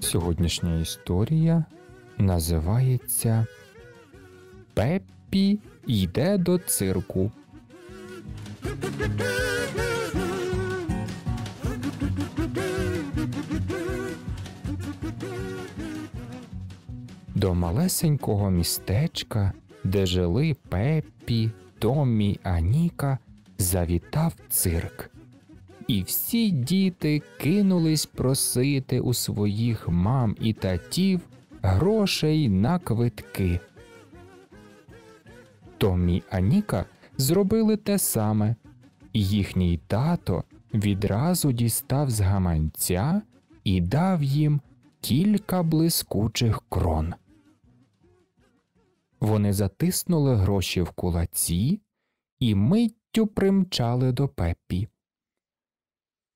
Сьогоднішня історія називається Пеппі йде до цирку до малесенького містечка, де жили Пеппі, Томмі, Аніка, завітав цирк. І всі діти кинулись просити у своїх мам і татів грошей на квитки. Томі Аніка зробили те саме, і їхній тато відразу дістав з гаманця і дав їм кілька блискучих крон. Вони затиснули гроші в кулаці і миттю примчали до Пеппі.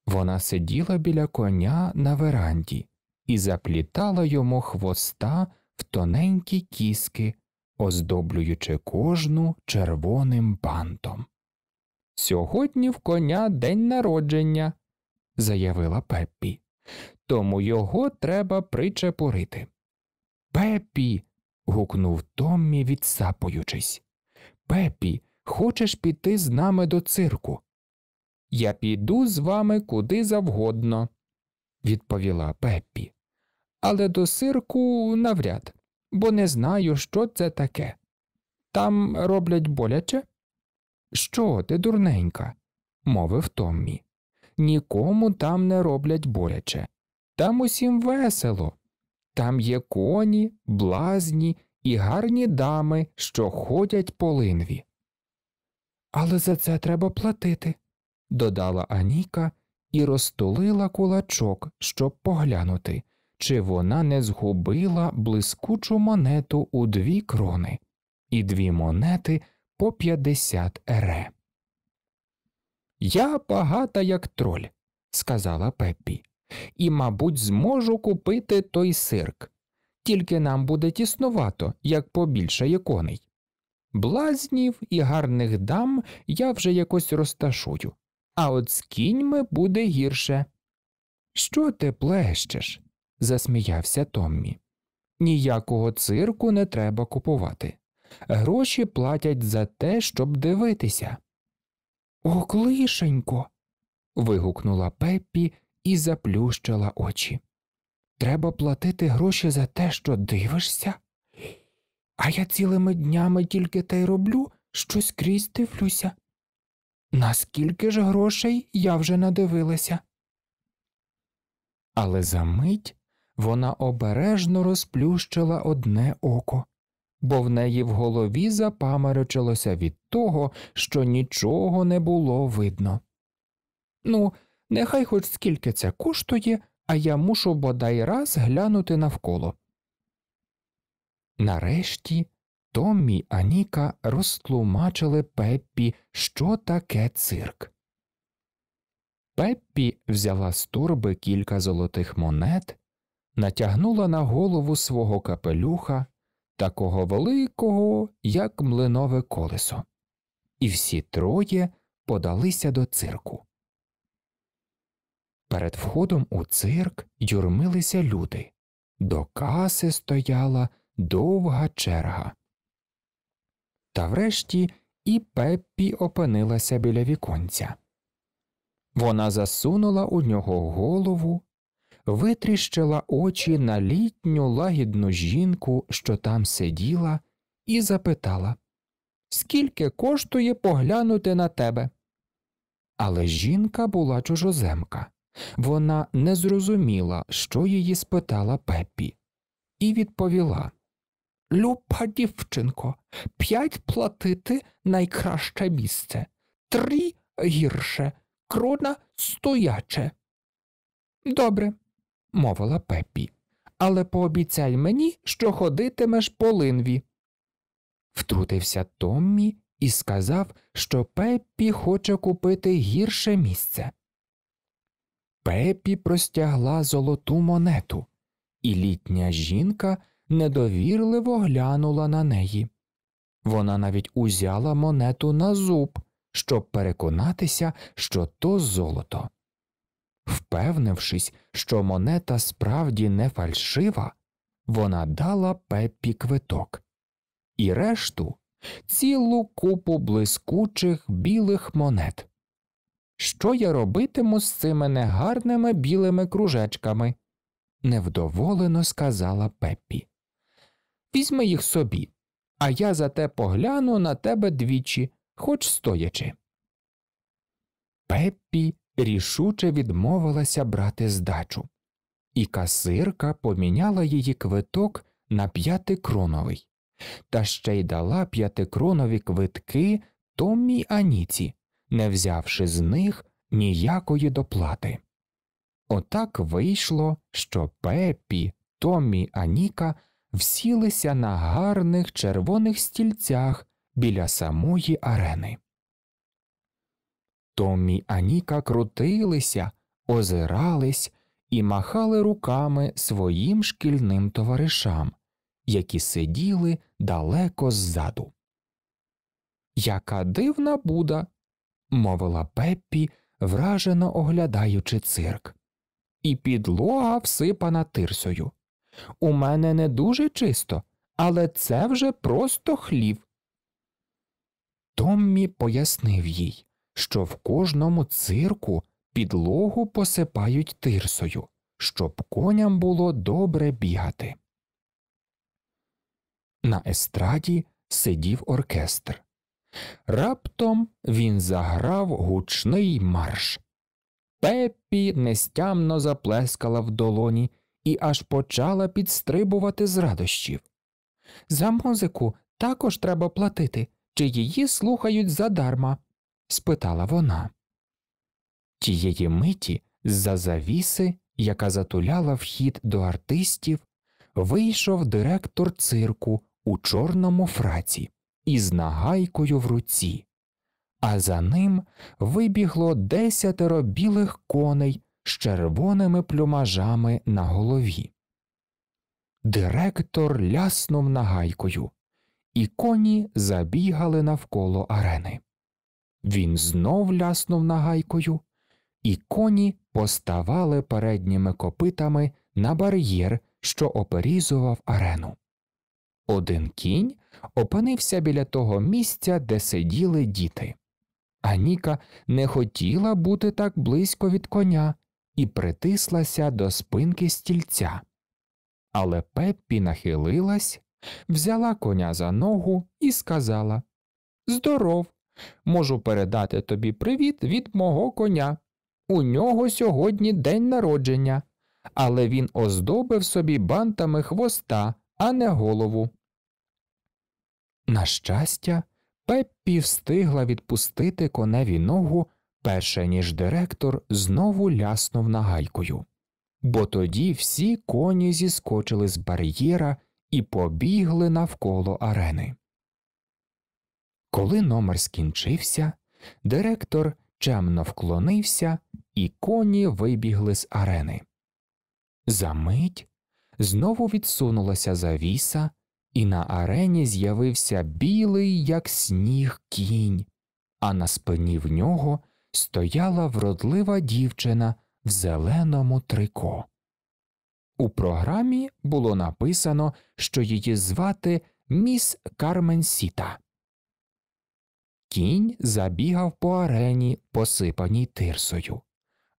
Вона сиділа біля коня на веранді і заплітала йому хвоста в тоненькі кіски, оздоблюючи кожну червоним бантом. Сьогодні в коня день народження, заявила Пеппі. Тому його треба причепурити. Пеппі, гукнув Томмі, відсапуючись. Пепі, хочеш піти з нами до цирку? Я піду з вами куди завгодно, відповіла Пеппі. Але до цирку навряд, бо не знаю, що це таке. Там роблять боляче? Що ти, дурненька? мовив Томмі. Нікому там не роблять боляче. Там усім весело. Там є коні, блазні і гарні дами, що ходять по линві. Але за це треба платити, додала Аніка і розтулила кулачок, щоб поглянути, чи вона не згубила блискучу монету у дві крони, і дві монети по п'ятдесят ере. Я багата, як троль, сказала Пеппі і, мабуть, зможу купити той сирк. Тільки нам буде тіснувато, як побільшає коней. Блазнів і гарних дам я вже якось розташую, а от з кіньми буде гірше. Що ти плещеш? засміявся Томмі. Ніякого цирку не треба купувати. Гроші платять за те, щоб дивитися. Оклишенько. вигукнула Пеппі і заплющила очі. Треба платити гроші за те, що дивишся. А я цілими днями тільки те й роблю, що скрізь дивлюся. Наскільки ж грошей я вже надивилася. Але за мить вона обережно розплющила одне око, бо в неї в голові запаморочилося від того, що нічого не було видно. Ну, Нехай хоч скільки це коштує, а я мушу бодай раз глянути навколо. Нарешті Томмі і Аніка розтлумачили Пеппі, що таке цирк. Пеппі взяла з торби кілька золотих монет, натягнула на голову свого капелюха, такого великого, як млинове колесо, і всі троє подалися до цирку. Перед входом у цирк юрмилися люди, до каси стояла довга черга. Та врешті і Пеппі опинилася біля віконця. Вона засунула у нього голову, витріщила очі на літню лагідну жінку, що там сиділа, і запитала Скільки коштує поглянути на тебе? Але жінка була чужоземка. Вона не зрозуміла, що її спитала Пеппі, і відповіла Люба дівчинко, п'ять платити найкраще місце, три гірше, крона стояче. Добре, мовила Пеппі, але пообіцяй мені, що ходитимеш по линві. Втрутився Томмі і сказав, що Пеппі хоче купити гірше місце. Пепі простягла золоту монету, і літня жінка недовірливо глянула на неї. Вона навіть узяла монету на зуб, щоб переконатися, що то золото. Впевнившись, що монета справді не фальшива, вона дала пепі квиток. І решту цілу купу блискучих білих монет. Що я робитиму з цими негарними білими кружечками? невдоволено сказала Пеппі. Візьми їх собі, а я зате погляну на тебе двічі, хоч стоячи. Пеппі рішуче відмовилася брати здачу, і касирка поміняла її квиток на п'ятикроновий, та ще й дала п'ятикронові квитки Томмі Аніці не взявши з них ніякої доплати. Отак вийшло, що Пепі, Томі а Ніка всілися на гарних червоних стільцях біля самої арени. Томі Аніка крутилися, озирались і махали руками своїм шкільним товаришам, які сиділи далеко ззаду. Яка дивна буда, мовила Пеппі, вражено оглядаючи цирк. І підлога всипана тирсою. У мене не дуже чисто, але це вже просто хлів. Томмі пояснив їй, що в кожному цирку підлогу посипають тирсою, щоб коням було добре бігати. На естраді сидів оркестр. Раптом він заграв гучний марш. Пеппі нестямно заплескала в долоні і аж почала підстрибувати з радощів. За музику також треба платити, чи її слухають задарма? спитала вона. Тієї миті з за завіси, яка затуляла вхід до артистів, вийшов директор цирку у чорному фраці із нагайкою в руці, а за ним вибігло десятеро білих коней з червоними плюмажами на голові. Директор ляснув нагайкою, і коні забігали навколо арени. Він знов ляснув нагайкою, і коні поставали передніми копитами на бар'єр, що оперізував арену. Один кінь опинився біля того місця, де сиділи діти. А Ніка не хотіла бути так близько від коня і притислася до спинки стільця. Але Пеппі нахилилась, взяла коня за ногу і сказала Здоров, можу передати тобі привіт від мого коня. У нього сьогодні день народження, але він оздобив собі бантами хвоста, а не голову. На щастя, Пеппі встигла відпустити коневі ногу, перше ніж директор знову ляснув нагайкою, бо тоді всі коні зіскочили з бар'єра і побігли навколо арени. Коли номер скінчився, директор чемно вклонився, і коні вибігли з арени. Замить знову відсунулася завіса, і на арені з'явився білий, як сніг, кінь, а на спині в нього стояла вродлива дівчина в зеленому трико. У програмі було написано, що її звати міс Карменсіта. Кінь забігав по арені, посипаній тирсою,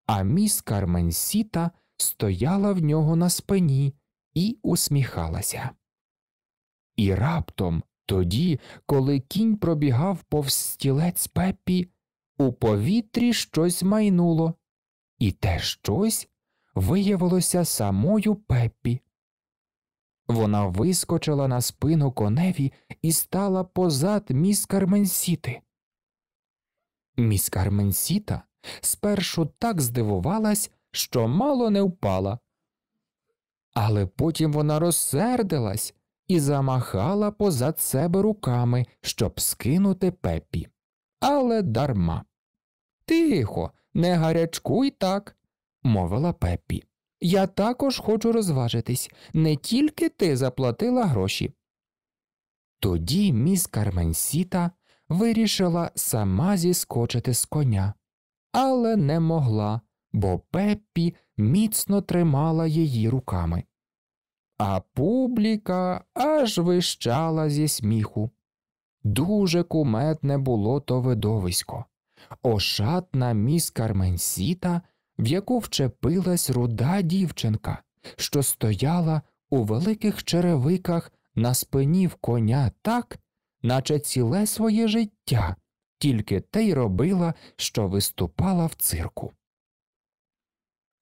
а міс Кармен Сіта стояла в нього на спині і усміхалася. І раптом, тоді, коли кінь пробігав повз стілець пеппі, у повітрі щось майнуло, і те щось виявилося самою пеппі. Вона вискочила на спину коневі і стала позад міс Карменсіти. Міс Карменсіта спершу так здивувалась, що мало не впала. Але потім вона розсердилась і замахала позад себе руками, щоб скинути пепі. Але дарма. Тихо, не гарячкуй так, мовила пепі. Я також хочу розважитись, не тільки ти заплатила гроші. Тоді міс Карменсіта вирішила сама зіскочити з коня, але не могла, бо пеппі міцно тримала її руками а публіка аж вищала зі сміху. Дуже куметне було то видовисько, ошатна міс Карменсіта, в яку вчепилась руда дівчинка, що стояла у великих черевиках на спині в коня так, наче ціле своє життя, тільки те й робила, що виступала в цирку.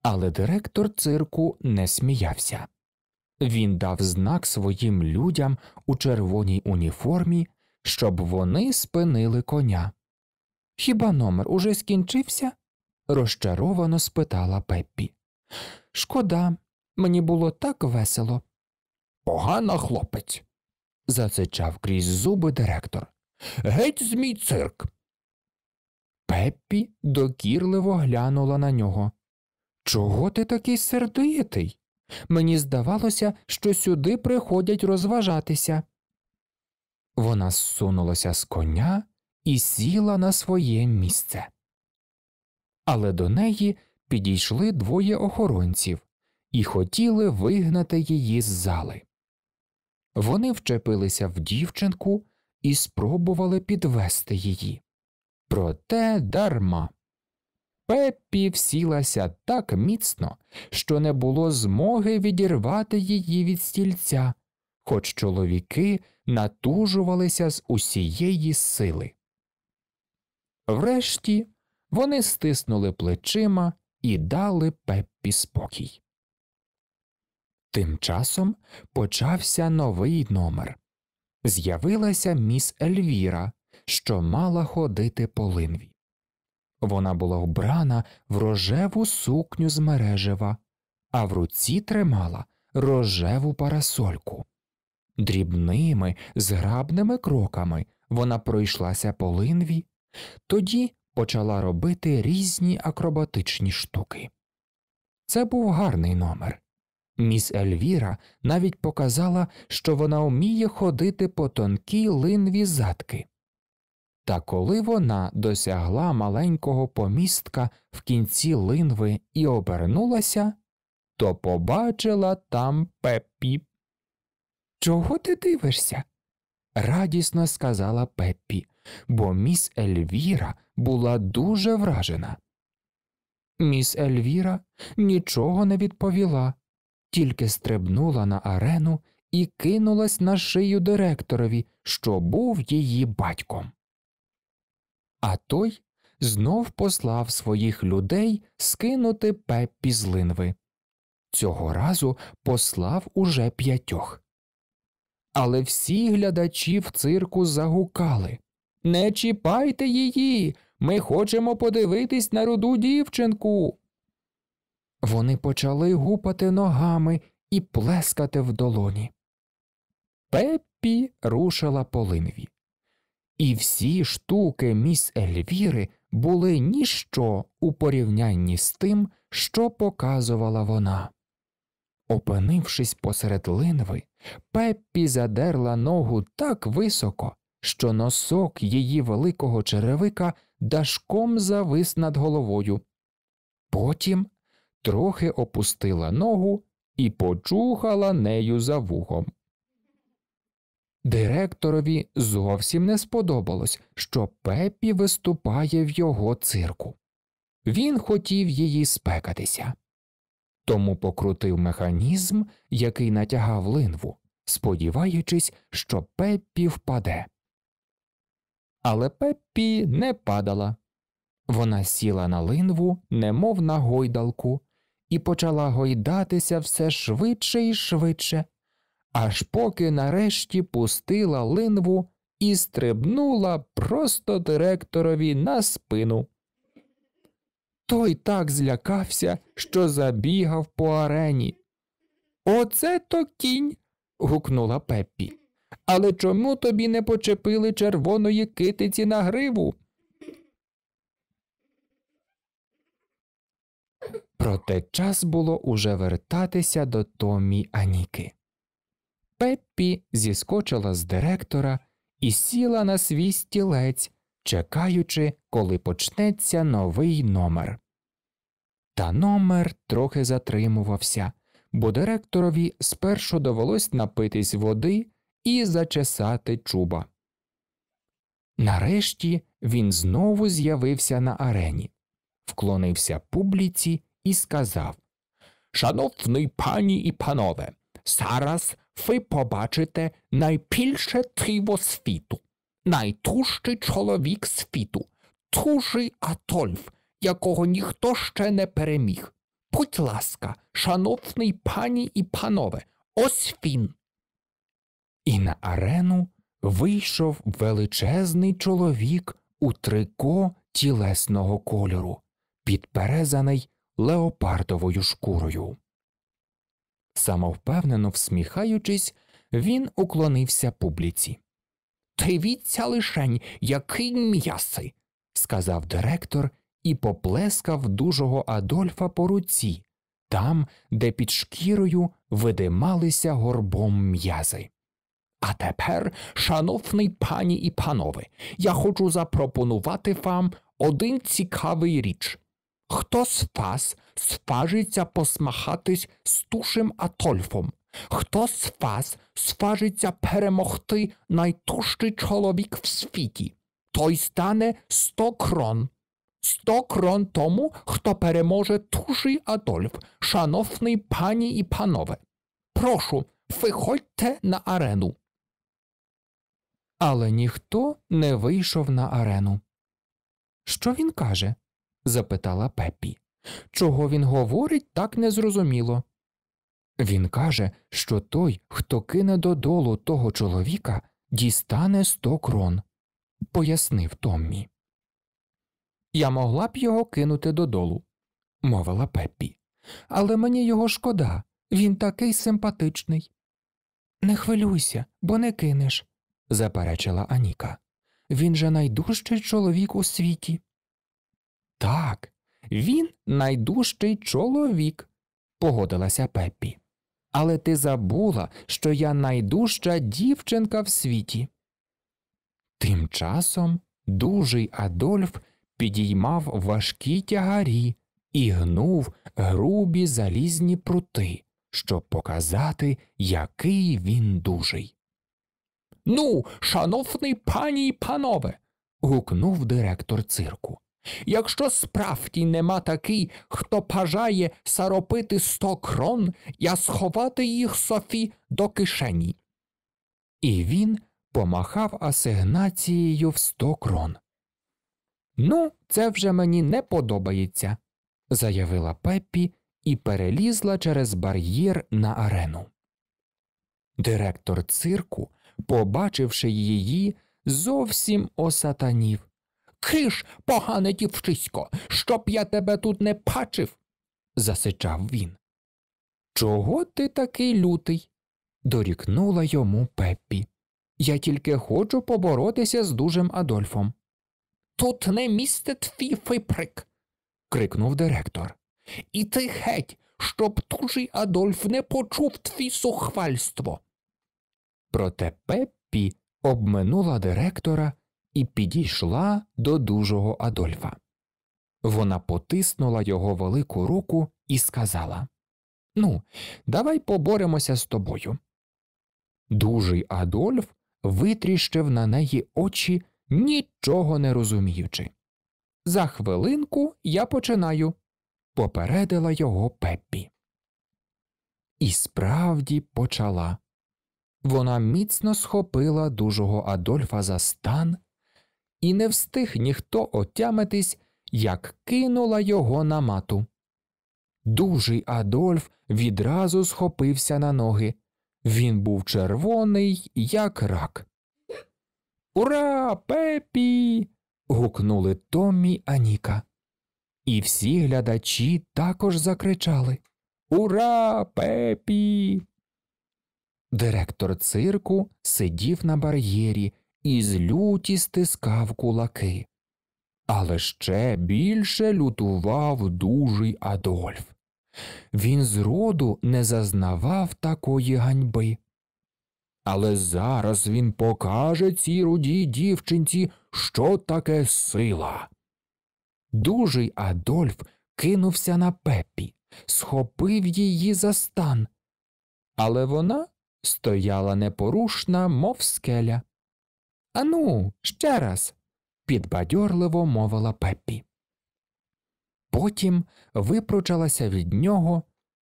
Але директор цирку не сміявся він дав знак своїм людям у червоній уніформі, щоб вони спинили коня. Хіба номер уже скінчився? розчаровано спитала Пеппі. Шкода, мені було так весело. Погана хлопець, зацичав крізь зуби директор. Геть з мій цирк. Пеппі докірливо глянула на нього. Чого ти такий сердитий? Мені здавалося, що сюди приходять розважатися. Вона зсунулася з коня і сіла на своє місце. Але до неї підійшли двоє охоронців і хотіли вигнати її з зали. Вони вчепилися в дівчинку і спробували підвести її. Проте дарма. Пеппі всілася так міцно, що не було змоги відірвати її від стільця, хоч чоловіки натужувалися з усієї сили. Врешті вони стиснули плечима і дали пеппі спокій. Тим часом почався новий номер. З'явилася міс Ельвіра, що мала ходити по линві. Вона була вбрана в рожеву сукню з мережева, а в руці тримала рожеву парасольку. Дрібними, зграбними кроками вона пройшлася по линві, тоді почала робити різні акробатичні штуки. Це був гарний номер. Міс Ельвіра навіть показала, що вона вміє ходити по тонкій линві задки. Та коли вона досягла маленького помістка в кінці линви і обернулася, то побачила там Пеппі. Чого ти дивишся? радісно сказала Пеппі, бо міс Ельвіра була дуже вражена. Міс Ельвіра нічого не відповіла, тільки стрибнула на арену і кинулась на шию директорові, що був її батьком а той знов послав своїх людей скинути пеппі з линви. Цього разу послав уже п'ятьох. Але всі глядачі в цирку загукали Не чіпайте її. Ми хочемо подивитись на руду дівчинку. Вони почали гупати ногами і плескати в долоні. Пеппі рушила по линві. І всі штуки міс Ельвіри були ніщо у порівнянні з тим, що показувала вона. Опинившись посеред линви, Пеппі задерла ногу так високо, що носок її великого черевика дашком завис над головою. Потім трохи опустила ногу і почухала нею за вухом. Директорові зовсім не сподобалось, що Пеппі виступає в його цирку. Він хотів її спекатися. Тому покрутив механізм, який натягав линву, сподіваючись, що Пеппі впаде. Але Пеппі не падала. Вона сіла на линву, немов на гойдалку, і почала гойдатися все швидше і швидше, аж поки нарешті пустила линву і стрибнула просто директорові на спину. Той так злякався, що забігав по арені. Оце то кінь. гукнула Пеппі. Але чому тобі не почепили червоної китиці на гриву? Проте час було уже вертатися до Томі Аніки. Пеппі зіскочила з директора і сіла на свій стілець, чекаючи, коли почнеться новий номер. Та номер трохи затримувався, бо директорові спершу довелось напитись води і зачесати чуба. Нарешті він знову з'явився на арені, вклонився публіці і сказав Шановний пані і панове, зараз ви побачите найбільше триво світу, Найтужчий чоловік світу, Тужий Атольф, якого ніхто ще не переміг. Будь ласка, шановний пані і панове, ось він. І на арену вийшов величезний чоловік у трико тілесного кольору, підперезаний леопардовою шкурою. Самовпевнено всміхаючись, він уклонився публіці. Дивіться лишень, який м'ясий, сказав директор і поплескав дужого Адольфа по руці, там, де під шкірою видималися горбом м'язи. А тепер, шановний пані і панове, я хочу запропонувати вам один цікавий річ. Хто з вас сважиться посмахатись з тушим Атольфом? Хто з вас сважиться перемогти найтужчий чоловік в світі? Той стане сто крон. Сто крон тому, хто переможе тужий Адольф, шановний пані і панове. Прошу, виходьте на арену. Але ніхто не вийшов на арену. Що він каже? запитала Пеппі. Чого він говорить, так незрозуміло. Він каже, що той, хто кине додолу того чоловіка, дістане сто крон, пояснив Томмі. Я могла б його кинути додолу, мовила Пеппі. Але мені його шкода, він такий симпатичний. Не хвилюйся, бо не кинеш, заперечила Аніка. Він же найдужчий чоловік у світі. Так, він найдужчий чоловік, погодилася Пеппі. Але ти забула, що я найдужча дівчинка в світі. Тим часом дужий Адольф підіймав важкі тягарі і гнув грубі залізні прути, щоб показати, який він дужий. Ну, шановний пані і панове. гукнув директор цирку. Якщо справді нема такий, хто бажає саропити сто крон, я сховати їх Софі до кишені. І він помахав асигнацією в сто крон. Ну, це вже мені не подобається, заявила Пеппі і перелізла через бар'єр на арену. Директор цирку, побачивши її, зовсім осатанів. Киш, погане дівчисько, щоб я тебе тут не бачив, засичав він. Чого ти такий лютий? дорікнула йому Пеппі. Я тільки хочу поборотися з дужим Адольфом. Тут не місце твій фиприк. крикнув директор. І ти геть, щоб дужий Адольф не почув твій сухвальство. Проте Пеппі обминула директора і підійшла до дужого Адольфа. Вона потиснула його велику руку і сказала Ну, давай поборемося з тобою. Дужий Адольф витріщив на неї очі, нічого не розуміючи. За хвилинку я починаю, попередила його Пеппі. І справді почала. Вона міцно схопила дужого Адольфа за стан і не встиг ніхто отямитись, як кинула його на мату. Дужий Адольф відразу схопився на ноги. Він був червоний, як рак. Ура, пепі. гукнули Томмі Аніка. І всі глядачі також закричали Ура, пепі! Директор цирку сидів на бар'єрі і з люті стискав кулаки. Але ще більше лютував дужий Адольф. Він зроду не зазнавав такої ганьби. Але зараз він покаже цій рудій дівчинці, що таке сила. Дужий Адольф кинувся на пепі, схопив її за стан. Але вона стояла непорушна, мов скеля. Ану, ще раз, підбадьорливо мовила Пеппі. Потім випручалася від нього,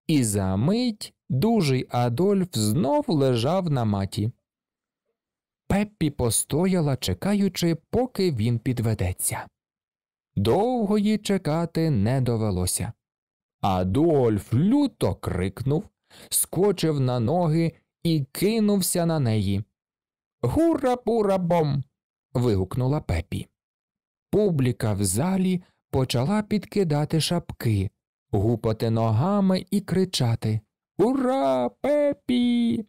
і за мить дужий Адольф знов лежав на маті. Пеппі постояла, чекаючи, поки він підведеться. Довго їй чекати не довелося. Адольф люто крикнув, скочив на ноги і кинувся на неї. Гура бура бом. вигукнула пепі. Публіка в залі почала підкидати шапки, гупати ногами і кричати Ура, пепі!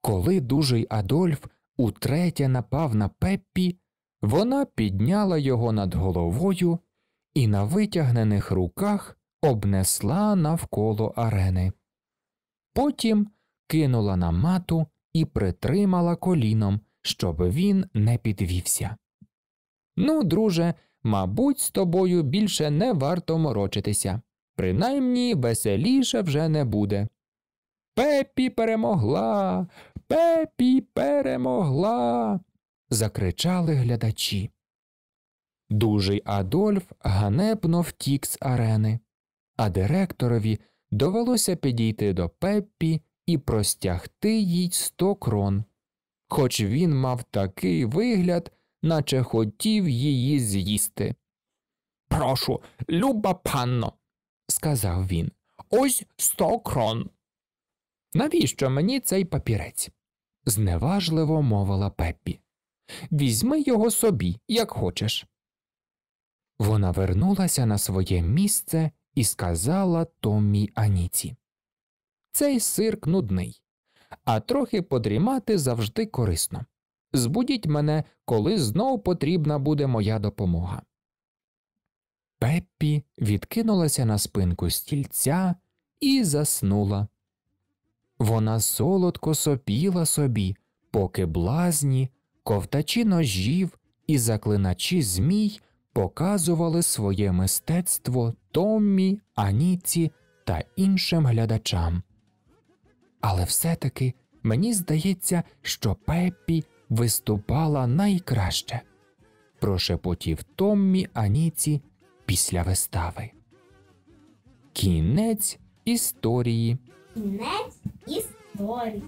Коли дужий Адольф утретє напав на пеппі, вона підняла його над головою і на витягнених руках обнесла навколо арени. Потім кинула на мату і притримала коліном, щоб він не підвівся. Ну, друже, мабуть, з тобою більше не варто морочитися, принаймні веселіше вже не буде. Пепі перемогла, пепі перемогла. закричали глядачі. Дужий Адольф ганебно втік з арени, а директорові довелося підійти до Пеппі і простягти їй сто крон, хоч він мав такий вигляд, наче хотів її з'їсти. Прошу, люба панно, сказав він, ось сто крон. Навіщо мені цей папірець? зневажливо мовила Пеппі. Візьми його собі, як хочеш. Вона вернулася на своє місце і сказала Томі Аніці цей сирк нудний, а трохи подрімати завжди корисно. Збудіть мене, коли знов потрібна буде моя допомога. Пеппі відкинулася на спинку стільця і заснула. Вона солодко сопіла собі, поки блазні, ковтачі ножів і заклиначі змій показували своє мистецтво Томмі, Аніці та іншим глядачам але все-таки мені здається, що Пеппі виступала найкраще, прошепотів Томмі Аніці після вистави. Кінець історії. Кінець історії.